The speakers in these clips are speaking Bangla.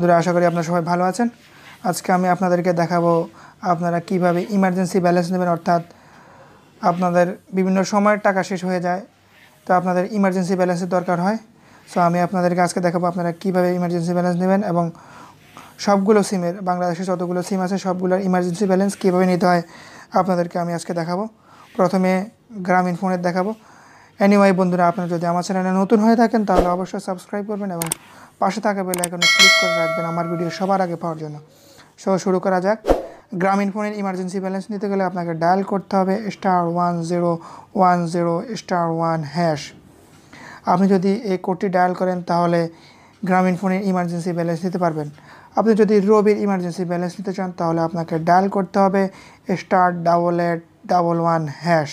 বন্ধুরা আশা করি আপনারা সবাই ভালো আছেন আজকে আমি আপনাদেরকে দেখাবো আপনারা কিভাবে ইমার্জেন্সি ব্যালেন্স নেবেন অর্থাৎ আপনাদের বিভিন্ন সময়ের টাকা শেষ হয়ে যায় তো আপনাদের ইমার্জেন্সি ব্যালেন্সের দরকার হয় সো আমি আপনাদেরকে আজকে দেখাবো আপনারা কিভাবে ইমার্জেন্সি ব্যালেন্স নেবেন এবং সবগুলো সিমের বাংলাদেশে যতগুলো সিম আছে সবগুলোর ইমার্জেন্সি ব্যালেন্স কীভাবে নিতে হয় আপনাদেরকে আমি আজকে দেখাবো প্রথমে গ্রামীণ ফোনের দেখাবো এনিওয়াই বন্ধুরা আপনারা যদি আমার চ্যানেলে নতুন হয়ে থাকেন তাহলে অবশ্যই সাবস্ক্রাইব করবেন এবং পাশে থাকা বেলে এখন ক্লিক করে রাখবেন আমার ভিডিও সবার আগে পাওয়ার জন্য সো শুরু করা যাক গ্রামীণ ফোনের ইমার্জেন্সি ব্যালেন্স নিতে গেলে আপনাকে ডায়াল করতে হবে star one zero one zero star one hash আপনি যদি এই কোডটি ডায়াল করেন তাহলে গ্রামীণ ফোনের ইমার্জেন্সি ব্যালেন্স নিতে পারবেন আপনি যদি রবির ইমার্জেন্সি ব্যালেন্স নিতে চান তাহলে আপনাকে ডায়াল করতে হবে star double eight double one hash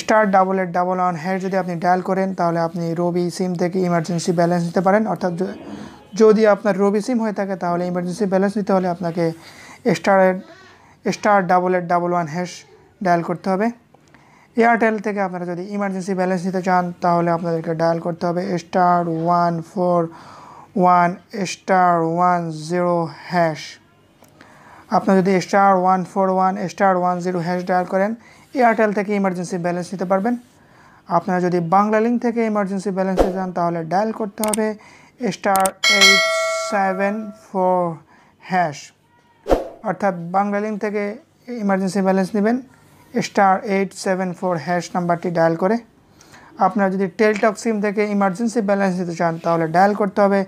star double eight double one hash যদি আপনি ডায়াল করেন তাহলে আপনি রবি সিম থেকে ইমার্জেন্সি ব্যালেন্স নিতে পারেন অর্থাৎ যদি আপনার রবি সিম হয়ে থাকে তাহলে ইমার্জেন্সি ব্যালেন্স নিতে হলে আপনাকে star star double eight double one hash dial করতে হবে এয়ারটেল থেকে আপনারা যদি ইমার্জেন্সি ব্যালেন্স নিতে চান তাহলে আপনাদেরকে ডায়াল করতে হবে star one four one star one zero hash আপনার যদি star one four one star one zero hash dial করেন এয়ারটেল থেকে ইমার্জেন্সি ব্যালেন্স নিতে পারবেন আপনারা যদি বাংলা লিঙ্ক থেকে ইমার্জেন্সি ব্যালেন্স নিতে চান তাহলে ডায়াল করতে হবে star eight seven four hash অর্থাৎ বাংলা লিঙ্ক থেকে ইমার্জেন্সি ব্যালেন্স নেবেন star eight seven four hash নাম্বারটি ডায়াল করে আপনারা যদি টেলটক সিম থেকে ইমার্জেন্সি ব্যালেন্স নিতে চান তাহলে ডায়াল করতে হবে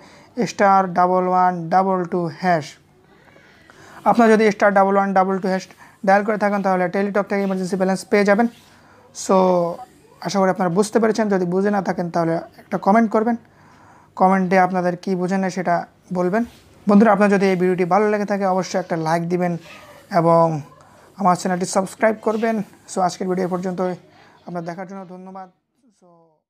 star double one double two hash আপনারা যদি star double one double two hash dial করে থাকেন তাহলে টেলিটক থেকে ইমার্জেন্সি ব্যালেন্স পেয়ে যাবেন সো আশা করি আপনারা বুঝতে পেরেছেন যদি বুঝে না থাকেন তাহলে একটা কমেন্ট করবেন কমেন্টে আপনাদের কি বুঝেন না সেটা বলবেন বন্ধুরা আপনার যদি এই ভিডিওটি ভালো লেগে থাকে অবশ্যই একটা লাইক দিবেন এবং আমার চ্যানেলটি সাবস্ক্রাইব করবেন সো আজকের ভিডিও পর্যন্ত আপনার দেখার জন্য ধন্যবাদ সো